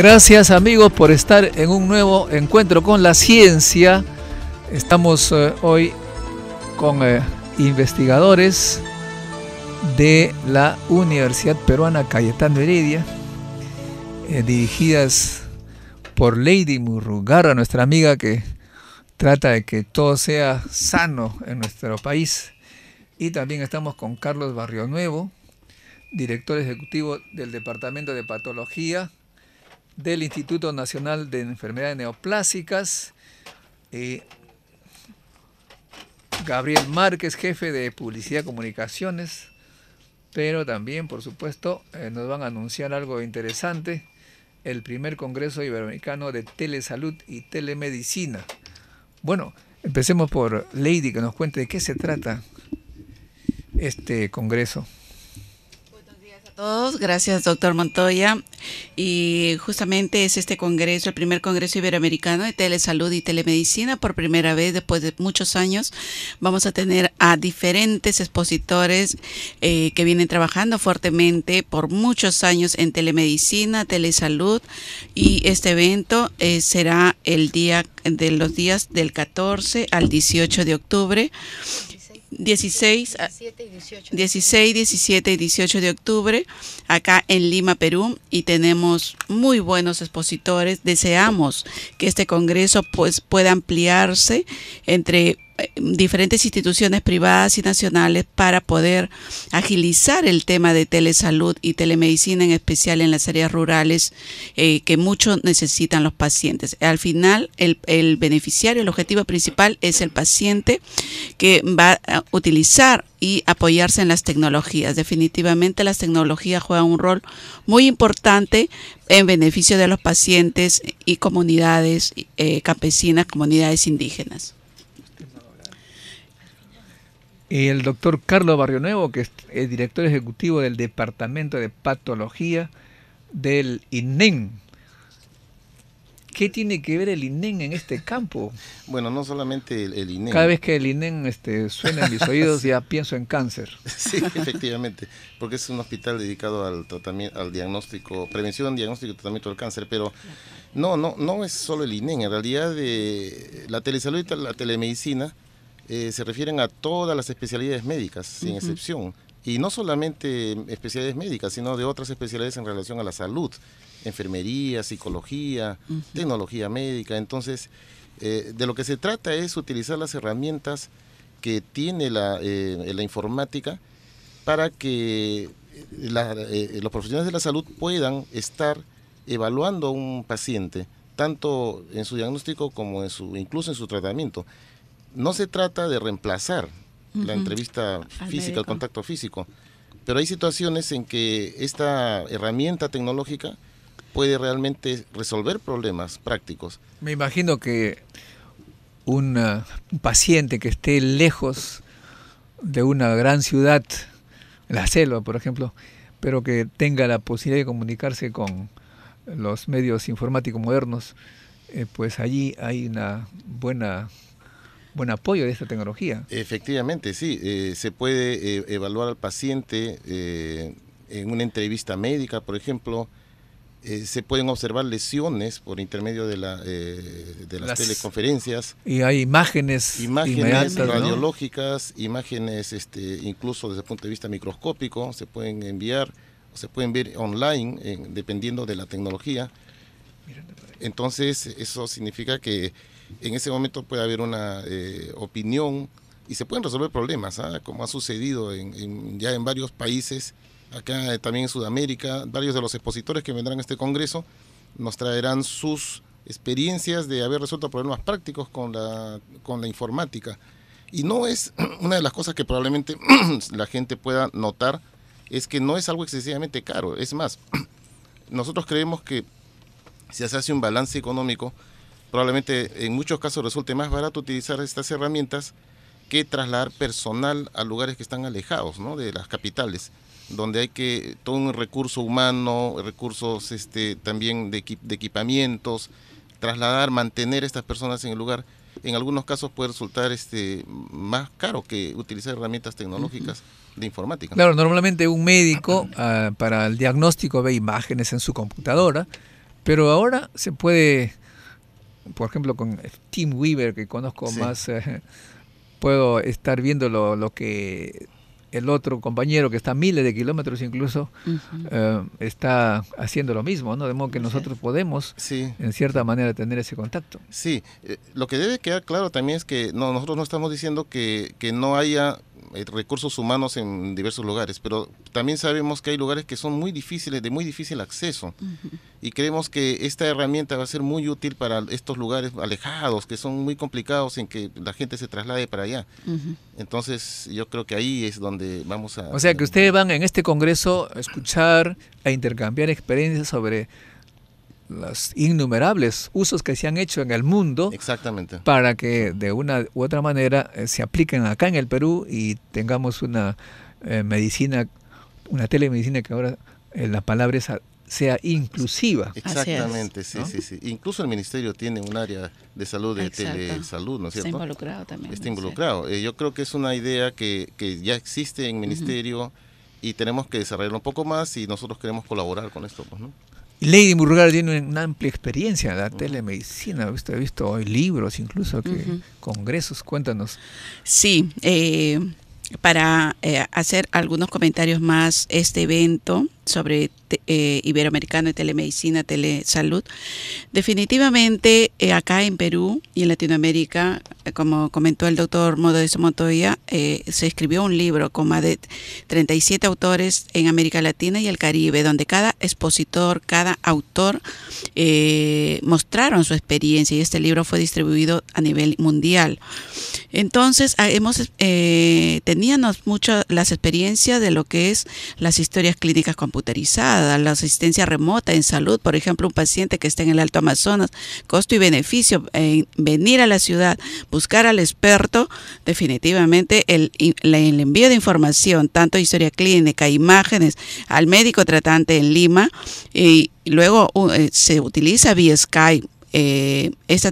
Gracias amigos por estar en un nuevo encuentro con la ciencia. Estamos eh, hoy con eh, investigadores de la Universidad Peruana Cayetano Heredia, eh, dirigidas por Lady Murrugarra, nuestra amiga que trata de que todo sea sano en nuestro país. Y también estamos con Carlos Barrio Nuevo, director ejecutivo del Departamento de Patología del Instituto Nacional de Enfermedades Neoplásicas, eh, Gabriel Márquez, jefe de Publicidad y Comunicaciones, pero también, por supuesto, eh, nos van a anunciar algo interesante, el primer Congreso Iberoamericano de Telesalud y Telemedicina. Bueno, empecemos por Lady, que nos cuente de qué se trata este Congreso gracias doctor Montoya. Y justamente es este Congreso, el primer Congreso Iberoamericano de Telesalud y Telemedicina, por primera vez después de muchos años. Vamos a tener a diferentes expositores eh, que vienen trabajando fuertemente por muchos años en telemedicina, telesalud y este evento eh, será el día de los días del 14 al 18 de octubre 16, 16, 17 y 18 de octubre acá en Lima, Perú, y tenemos muy buenos expositores. Deseamos que este congreso pues, pueda ampliarse entre eh, diferentes instituciones privadas y nacionales para poder agilizar el tema de telesalud y telemedicina, en especial en las áreas rurales eh, que mucho necesitan los pacientes. Al final, el, el beneficiario, el objetivo principal es el paciente que va a utilizar y apoyarse en las tecnologías. Definitivamente las tecnologías juegan un rol muy importante en beneficio de los pacientes y comunidades eh, campesinas, comunidades indígenas. Y el doctor Carlos Barrio Nuevo, que es el director ejecutivo del Departamento de Patología del INEN. E ¿Qué tiene que ver el INEN e en este campo? Bueno, no solamente el, el e Cada vez que el INEN este, suena en mis oídos ya pienso en cáncer. Sí, efectivamente, porque es un hospital dedicado al tratamiento, al diagnóstico, prevención, diagnóstico y tratamiento del cáncer, pero no, no, no es solo el INEN. En realidad, de eh, la telesalud la telemedicina eh, se refieren a todas las especialidades médicas, sin excepción. Y no solamente especialidades médicas, sino de otras especialidades en relación a la salud, enfermería, psicología, tecnología médica. Entonces, eh, de lo que se trata es utilizar las herramientas que tiene la, eh, informática para que los profesionales de la salud puedan estar evaluando a un paciente, tanto en su diagnóstico como en su, incluso en su tratamiento no se trata de reemplazar la entrevista física, el contacto físico, pero hay situaciones en que esta herramienta tecnológica puede realmente resolver problemas prácticos. Me imagino que ah, un paciente que esté lejos de una gran ciudad, la selva, por ejemplo, pero que tenga la posibilidad de comunicarse con los medios informáticos modernos, eh, pues allí hay una buena buen apoyo de esta tecnología. Efectivamente, sí. Eh, se puede eh, evaluar al paciente eh, en una entrevista médica, por ejemplo. se pueden observar lesiones por intermedio de, de las, teleconferencias. Y hay imágenes. Imágenes radiológicas, imágenes este, incluso desde el punto de vista microscópico, se pueden enviar o se pueden ver online dependiendo de la tecnología. Entonces, eso significa que en ese momento puede haber una eh, opinión y se pueden resolver problemas, ¿ah? como ha sucedido en, ya en varios países, acá eh, también en Sudamérica, varios de los expositores que vendrán a este Congreso nos traerán sus experiencias de haber resuelto problemas prácticos con la, con la informática. Y no es una de las cosas que probablemente la gente pueda notar, es que no es algo excesivamente caro. Es más, nosotros creemos que si se hace un balance económico, Probablemente en muchos casos resulte más barato utilizar estas herramientas que trasladar personal a lugares que están alejados ¿no? de las capitales, donde hay que todo un recurso humano, recursos este, también de, de equipamientos, trasladar, mantener a estas personas en el lugar en algunos casos puede resultar este más caro que utilizar herramientas tecnológicas de informática. Claro, normalmente un médico ah, para el diagnóstico ve imágenes en su computadora, pero ahora se puede por ejemplo, con Tim Weaver, que conozco más, eh, puedo estar viendo lo, lo que el otro compañero que está miles de kilómetros incluso eh, está haciendo lo mismo, ¿no? De modo que nosotros podemos, en cierta manera, tener ese contacto. Sí, eh, lo que debe quedar claro también es que no, nosotros no estamos diciendo que, no haya eh, recursos humanos en diversos lugares, pero también sabemos que hay lugares que son muy difíciles, de muy difícil acceso, y creemos que esta herramienta va a ser muy útil para estos lugares alejados, que son muy complicados en que la gente se traslade para allá. Entonces, yo creo que ahí es donde o sea, que ustedes van en este congreso a escuchar, a e intercambiar experiencias sobre los innumerables usos que se han hecho en el mundo. Exactamente. Para que de una u otra manera eh, se apliquen acá en el Perú y tengamos una eh, medicina, una telemedicina que ahora eh, la palabra es sea inclusiva. Exactamente, sí, sí, sí. Incluso el ministerio tiene un área de salud, de telesalud, ¿no es cierto? Está involucrado también. Está involucrado. Eh, yo creo que es una idea que, que ya existe en ministerio y tenemos que desarrollarlo un poco más y nosotros queremos colaborar con esto, pues, ¿no? Lady Murgar tiene una amplia experiencia en la telemedicina, he visto, visto hoy libros, incluso que, congresos, cuéntanos. Sí, eh, para eh, hacer algunos comentarios más, este evento sobre eh, Iberoamericano y Telemedicina, Telesalud. Definitivamente eh, acá en Perú y en Latinoamérica, eh, como comentó el doctor Modesto Montoya, se escribió un libro con más de 37 autores en América Latina y el Caribe, donde cada expositor, cada autor mostraron su experiencia y este libro fue distribuido a nivel mundial. Entonces, ah, hemos, teníamos muchas las experiencias de lo que es las historias clínicas con computarizada la asistencia remota en salud, por ejemplo, un paciente que está en el Alto Amazonas, costo y beneficio, en eh, venir a la ciudad, buscar al experto, definitivamente el, el envío de información, tanto historia clínica, imágenes, al médico tratante en Lima, y luego eh, se utiliza vía Skype eh, esta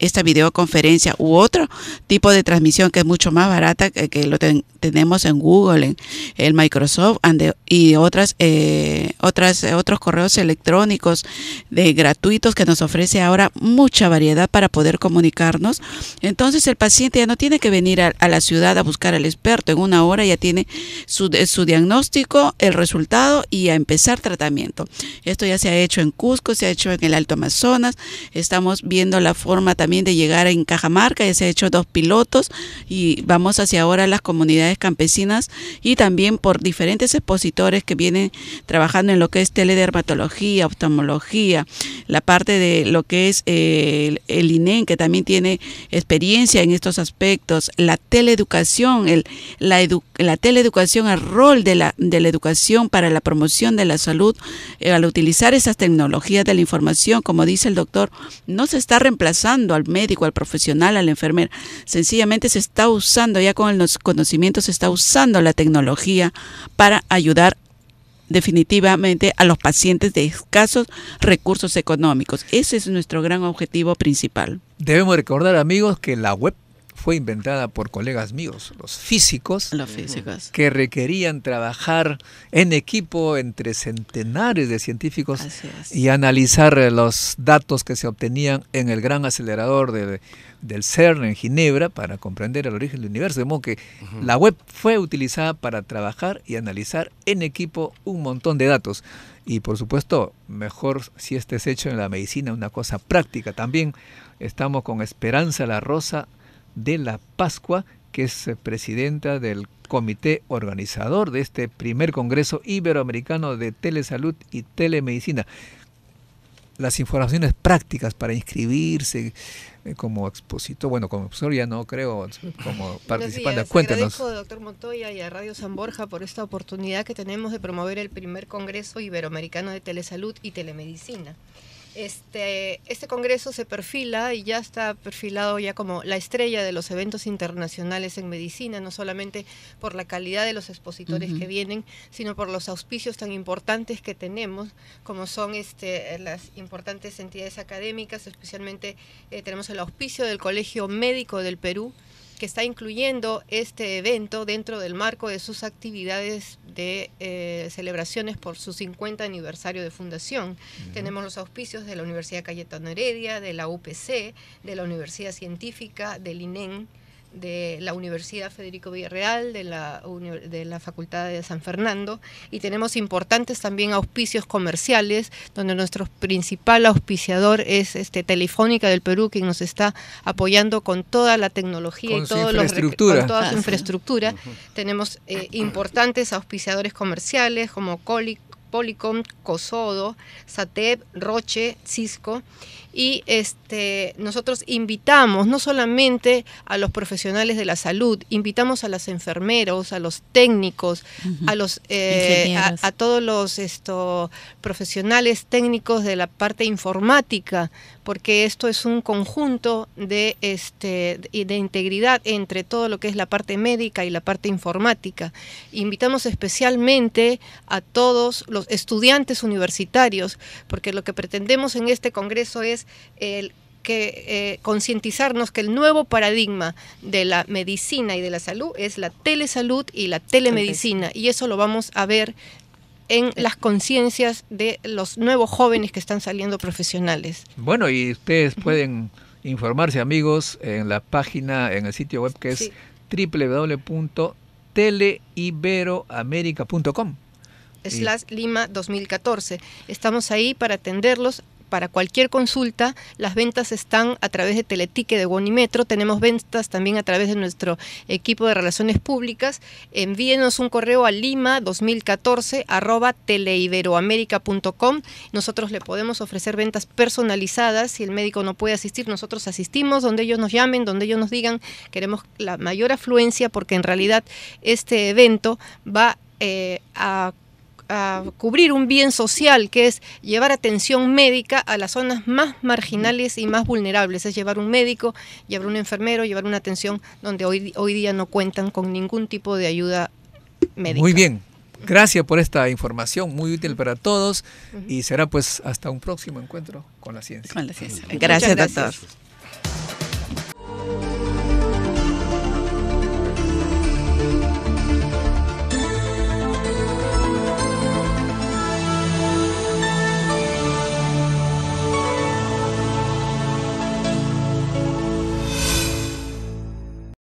esta videoconferencia u otro tipo de transmisión que es mucho más barata que, lo tenemos en Google, en el Microsoft and, y otras, eh, otras, eh, otros correos electrónicos de gratuitos que nos ofrece ahora mucha variedad para poder comunicarnos. Entonces el paciente ya no tiene que venir a, la ciudad a buscar al experto. En una hora ya tiene su, su diagnóstico, el resultado y a empezar tratamiento. Esto ya se ha hecho en Cusco, se ha hecho en el Alto Amazonas. Estamos viendo la forma también de llegar en Cajamarca, ya se han hecho dos pilotos y vamos hacia ahora las comunidades campesinas y también por diferentes expositores que vienen trabajando en lo que es teledermatología, oftalmología, la parte de lo que es eh, el, inem que también tiene experiencia en estos aspectos, la teleeducación, el, la, la teleeducación, el rol de la, de la educación para la promoción de la salud, eh, al utilizar esas tecnologías de la información, como dice el doctor, no se está reemplazando médico, al profesional, al enfermera, Sencillamente se está usando, ya con los conocimientos, se está usando la tecnología para ayudar definitivamente a los pacientes de escasos recursos económicos. Ese es nuestro gran objetivo principal. Debemos recordar, amigos, que la web fue inventada por colegas míos, los físicos, que requerían trabajar en equipo entre centenares de científicos y analizar eh, los datos que se obtenían en el gran acelerador del CERN en Ginebra para comprender el origen del universo. De modo que la web fue utilizada para trabajar y analizar en equipo un montón de datos. Y por supuesto, mejor si este es hecho en la medicina, una cosa práctica. También estamos con Esperanza La Rosa de la Pascua, que es eh, presidenta del comité organizador de este primer Congreso Iberoamericano de Telesalud y Telemedicina. Las informaciones prácticas para inscribirse eh, como expositor, bueno, como expositor ya no creo, como participante, cuéntanos. Agradezco, doctor Montoya, y a Radio San Borja por esta oportunidad que tenemos de promover el primer Congreso Iberoamericano de Telesalud y Telemedicina. Este, este congreso se perfila y ya está perfilado ya como la estrella de los eventos internacionales en medicina, no solamente por la calidad de los expositores que vienen, sino por los auspicios tan importantes que tenemos, como son este, las importantes entidades académicas, especialmente eh, tenemos el auspicio del Colegio Médico del Perú, que está incluyendo este evento dentro del marco de sus actividades de eh, celebraciones por su 50 aniversario de fundación. Tenemos los auspicios de la Universidad Cayetano Heredia, de la UPC, de la Universidad Científica, del INEN e de la Universidad Federico Villarreal, de la, de la Facultad de San Fernando, y tenemos importantes también auspicios comerciales, donde nuestro principal auspiciador es este Telefónica del Perú, Que nos está apoyando con toda la tecnología y todos los con toda su ah, infraestructura. Tenemos eh, importantes auspiciadores comerciales como Policom, Cosodo, Satep, Roche, Cisco y este, nosotros invitamos no solamente a los profesionales de la salud, invitamos a las enfermeros, a los técnicos, a los eh, todos los profesionales técnicos de la parte informática, porque esto es un conjunto de este de integridad entre todo lo que es la parte médica y la parte informática. Invitamos especialmente a todos los estudiantes universitarios, porque lo que pretendemos en este congreso es el que eh, concientizarnos que el nuevo paradigma de la medicina y de la salud es la telesalud y la telemedicina y eso lo vamos a ver en las conciencias de los nuevos jóvenes que están saliendo profesionales. Bueno, y ustedes pueden informarse amigos en la página, en el sitio web que es sí. Slash Lima 2014. Estamos ahí para atenderlos para cualquier consulta. Las ventas están a través de Teletique de Bonimetro. Tenemos ventas también a través de nuestro equipo de relaciones públicas. Envíenos un correo a lima 2014 arroba Nosotros le podemos ofrecer ventas personalizadas. Si el médico no puede asistir, nosotros asistimos donde ellos nos llamen, donde ellos nos digan. Queremos la mayor afluencia porque en realidad este evento va eh, a a cubrir un bien social que es llevar atención médica a las zonas más marginales y más vulnerables, es llevar un médico, llevar un enfermero, llevar una atención donde hoy, hoy día no cuentan con ningún tipo de ayuda médica. Muy bien, Gracias por esta información, muy útil para todos y será pues hasta un próximo encuentro con la ciencia. Gracias, gracias. doctor.